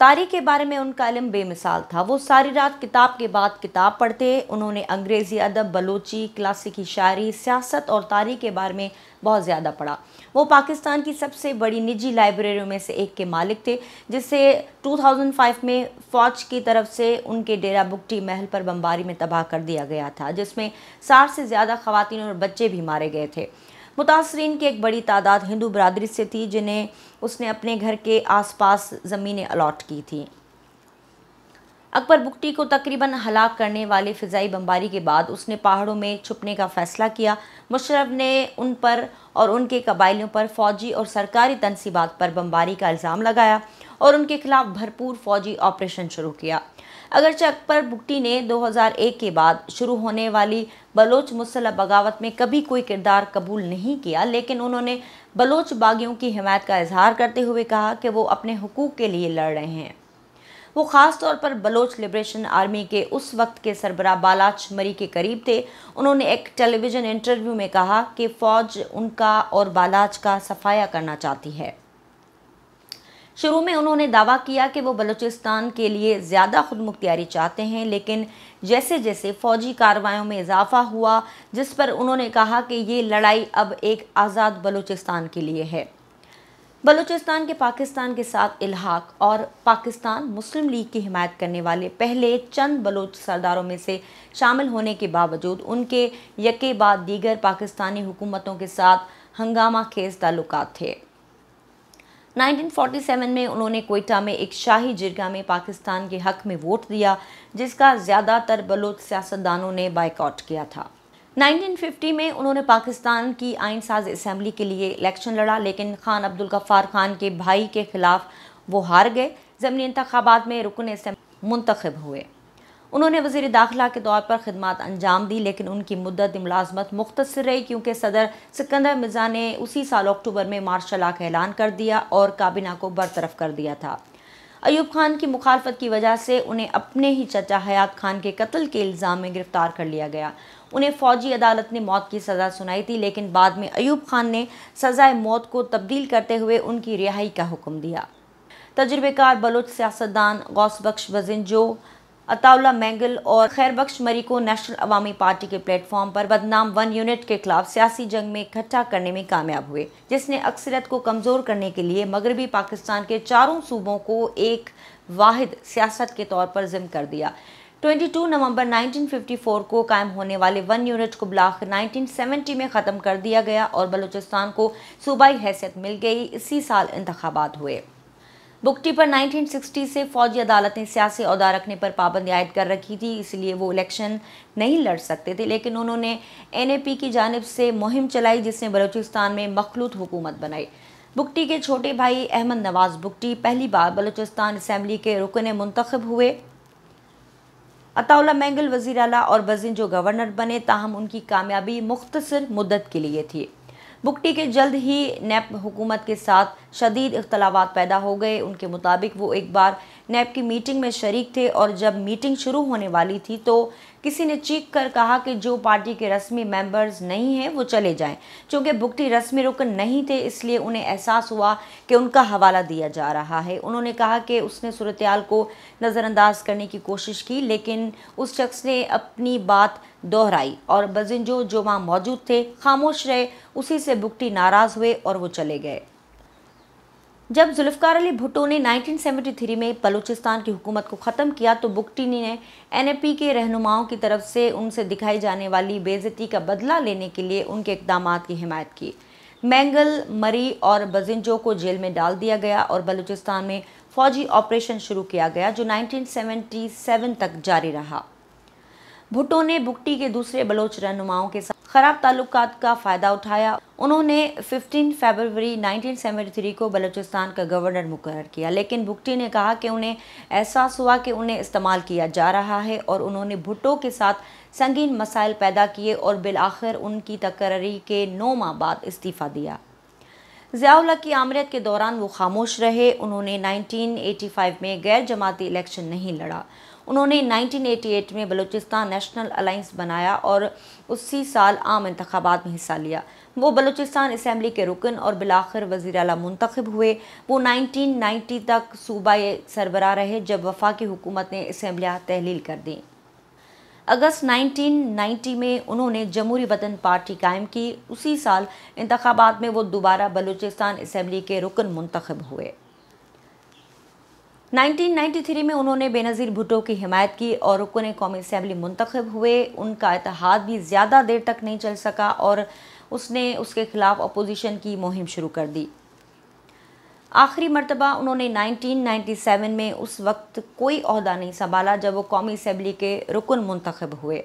तारी के बारे में उनका इलम बेमिसाल था वो सारी रात किताब के बाद किताब पढ़ते उन्होंने अंग्रेज़ी अदब बलोची क्लासिकी शायरी सियासत और तारी के बारे में बहुत ज़्यादा पढ़ा वो पाकिस्तान की सबसे बड़ी निजी लाइब्रेरियों में से एक के मालिक थे जिससे 2005 में फ़ौज की तरफ से उनके डेरा बुकटी महल पर बमबारी में तबाह कर दिया गया था जिसमें साठ से ज़्यादा खुवान और बच्चे भी मारे गए थे मुतासरीन की एक बड़ी तादाद हिंदू बरदरी से थी जिन्हें उसने अपने घर के आसपास ज़मीनें अलाट की थी अकबर बुगटी को तकरीबन हलाक करने वाली फ़िज़ाई बमबारी के बाद उसने पहाड़ों में छुपने का फ़ैसला किया मुशरफ ने उन पर और उनके कबाइलियों पर फ़ौजी और सरकारी तनसीबात पर बमबारी का इल्ज़ाम लगाया और उनके खिलाफ भरपूर फ़ौजी ऑपरेशन शुरू किया अगरचे अकबर बुगटी ने 2001 के बाद शुरू होने वाली बलोच मुसलह बगावत में कभी कोई किरदार कबूल नहीं किया लेकिन उन्होंने बलोच बागियों की हिमायत का इजहार करते हुए कहा कि वो अपने हकूक़ के लिए लड़ रहे हैं वो ख़ास तौर पर बलोच लिबरेशन आर्मी के उस वक्त के सरबरा बालाच मरी के करीब थे उन्होंने एक टेलीविज़न इंटरव्यू में कहा कि फ़ौज उनका और बालाच का सफाया करना चाहती है शुरू में उन्होंने दावा किया कि वो बलूचिस्तान के लिए ज़्यादा खुद मुख्तियारी चाहते हैं लेकिन जैसे जैसे फ़ौजी कार्रवाई में इजाफा हुआ जिस पर उन्होंने कहा कि ये लड़ाई अब एक आज़ाद बलूचिस्तान के लिए है बलूचिस्तान के पाकिस्तान के साथ इलाहाक और पाकिस्तान मुस्लिम लीग की हिमायत करने वाले पहले चंद बलोच सरदारों में से शामिल होने के बावजूद उनके यके बाद दीगर पाकिस्तानी हुकूमतों के साथ हंगामा खेज ताल्लुक थे 1947 में उन्होंने कोयटा में एक शाही जिरगा में पाकिस्तान के हक में वोट दिया जिसका ज़्यादातर बलोच सियासतदानों ने बाइकआउट किया था 1950 में उन्होंने पाकिस्तान की आइन साज असम्बली के लिए इलेक्शन लड़ा लेकिन खान अब्दुल गफ्फार खान के भाई के ख़िलाफ़ वो हार गए ज़मनी इंतबात में रुकन मुंतखब हुए उन्होंने वजीर दाखिला के तौर पर खदमात अंजाम दी लेकिन उनकी मुद्दत मुलाजमत मुख्तर रही क्योंकि सदर सिकंदर मिर्ज़ा ने उसी साल अक्टूबर में मार्शल का ऐलान कर दिया और काबिना को बरतरफ कर दिया था अयूब खान की मुखालफत की वजह से उन्हें अपने ही चचा हयात खान के कत्ल के इल्ज़ाम में गिरफ़्तार कर लिया गया उन्हें फौजी अदालत ने मौत की सज़ा सुनाई थी लेकिन बाद में अयूब खान ने सज़ाए मौत को तब्दील करते हुए उनकी रिहाई का हुक्म दिया तजुर्बेकार बलोच सियासतदान गौस बख्श वजिन जो अताउल्ला मैंगल और खैर बख्श मरी को नेशनल अवामी पार्टी के प्लेटफॉर्म पर बदनाम वन यूनिट के खिलाफ सियासी जंग में इकट्ठा करने में कामयाब हुए जिसने अक्सरियत को कमज़ोर करने के लिए मगरबी पाकिस्तान के चारों सूबों को एक वाहिद सियासत के तौर पर जिम कर दिया 22 नवंबर 1954 को कायम होने वाले वन यूनिट को ब्लाक 1970 में ख़त्म कर दिया गया और बलूचिस्तान को सूबाई हैसियत मिल गई इसी साल इंतबात हुए बुकटी पर 1960 से फौजी अदालत ने सियासी अहदा रखने पर पाबंदी आयद कर रखी थी इसलिए वो इलेक्शन नहीं लड़ सकते थे लेकिन उन्होंने एनएपी की जानब से मुहिम चलाई जिसने बलूचिस्तान में मखलूत हुकूमत बनाई बुकटी के छोटे भाई अहमद नवाज बुकटी पहली बार बलूचिस्तान असम्बली के रुकन मंतखब हुए अताउल मैंगल वजी अला और बजिन जो गवर्नर बने ताहम उनकी कामयाबी मुख्तर मुद्दत के लिए थी बुकटी के जल्द ही नैप हुकूमत के साथ शदीद इख्तलाफात पैदा हो गए उनके मुताबिक वो एक बार नैब की मीटिंग में शरीक थे और जब मीटिंग शुरू होने वाली थी तो किसी ने चीख कर कहा कि जो पार्टी के रस्मी मेंबर्स नहीं हैं वो चले जाएं क्योंकि बुगटी रस्मी रुकन नहीं थे इसलिए उन्हें एहसास हुआ कि उनका हवाला दिया जा रहा है उन्होंने कहा कि उसने सूरतयाल को नज़रअंदाज करने की कोशिश की लेकिन उस शख्स ने अपनी बात दोहराई और बजिंजो जो वहाँ मौजूद थे खामोश रहे उसी से बुगटी नाराज़ हुए और वो चले गए जब जुल्फ़ार अली भुटो ने 1973 में बलूचिस्तान की हुकूमत को ख़त्म किया तो बुकटी ने एनएपी के रहनुमाओं की तरफ से उनसे दिखाई जाने वाली बेजती का बदला लेने के लिए उनके इकदाम की हिमायत की मैंगल मरी और बजिंजो को जेल में डाल दिया गया और बलूचिस्तान में फौजी ऑपरेशन शुरू किया गया जो 1977 तक जारी रहा भुटो ने बुकटी के दूसरे बलोच रहनुमाओं के साथ ख़राब ताल्लुक का फ़ायदा उठाया उन्होंने 15 फरवरी 1973 को बलूचिस्तान का गवर्नर मुकर किया लेकिन भुट्टी ने कहा कि उन्हें एहसास हुआ कि उन्हें इस्तेमाल किया जा रहा है और उन्होंने भुट्टो के साथ संगीन मसाइल पैदा किए और बिलाखिर उनकी तकर्री के नौ माह बाद इस्तीफ़ा दिया ज़ियाउल्ला की आमरीत के दौरान वो खामोश रहे उन्होंने 1985 में गैर जमाती इलेक्शन नहीं लड़ा उन्होंने 1988 में बलूचिस्तान नेशनल अलाइंस बनाया और उसी साल आम इंतबात में हिस्सा लिया वो बलूचिस्तान इसम्बली के रुकन और बिलाखिर वज़ी अला मुंतखब हुए वो 1990 तक सूबाई सरबरा रहे जब वफाकी हुकूमत ने इसम्बलियाँ तहलील कर दी अगस्त 1990 में उन्होंने जमहूरी वतन पार्टी कायम की उसी साल इंतबात में वो दोबारा बलूचिस्तान इसम्बली के रुकन मुंतखब हुए 1993 में उन्होंने बेनज़ीर भुट्टो की हिमायत की और रुकन कौमी असम्बली मुंतखब हुए उनका इतिहाद भी ज़्यादा देर तक नहीं चल सका और उसने उसके खिलाफ अपोजिशन की मुहिम शुरू कर दी आखिरी मरतबा उन्होंने 1997 में उस वक्त कोई अहदा नहीं संभाला जब वो कौमी असम्बली के रुकन मंतखब हुए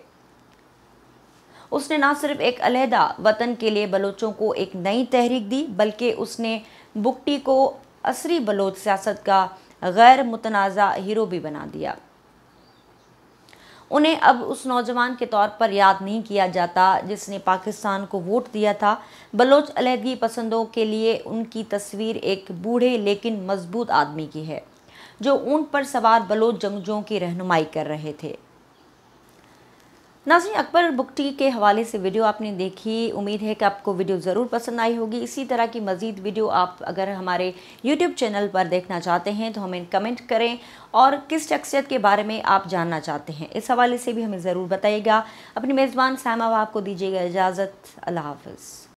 उसने ना सिर्फ एक अलहदा वतन के लिए बलोचों को एक नई तहरीक दी बल्कि उसने बुकटी को असरी बलोच सियासत का गैर मुतनाज़ा हीरो भी बना दिया उन्हें अब उस नौजवान के तौर पर याद नहीं किया जाता जिसने पाकिस्तान को वोट दिया था बलोच अलहदगी पसंदों के लिए उनकी तस्वीर एक बूढ़े लेकिन मजबूत आदमी की है जो ऊंट पर सवार बलोच जंगजों की रहनुमाई कर रहे थे नाजी अकबर बुकटी के हवाले से वीडियो आपने देखी उम्मीद है कि आपको वीडियो ज़रूर पसंद आई होगी इसी तरह की मज़ीद वीडियो आप अगर हमारे यूट्यूब चैनल पर देखना चाहते हैं तो हमें कमेंट करें और किस शख्सियत के बारे में आप जानना चाहते हैं इस हवाले से भी हमें ज़रूर बताइएगा अपनी मेज़बान सामा आपको दीजिएगा इजाज़त अल्लाह हाफ़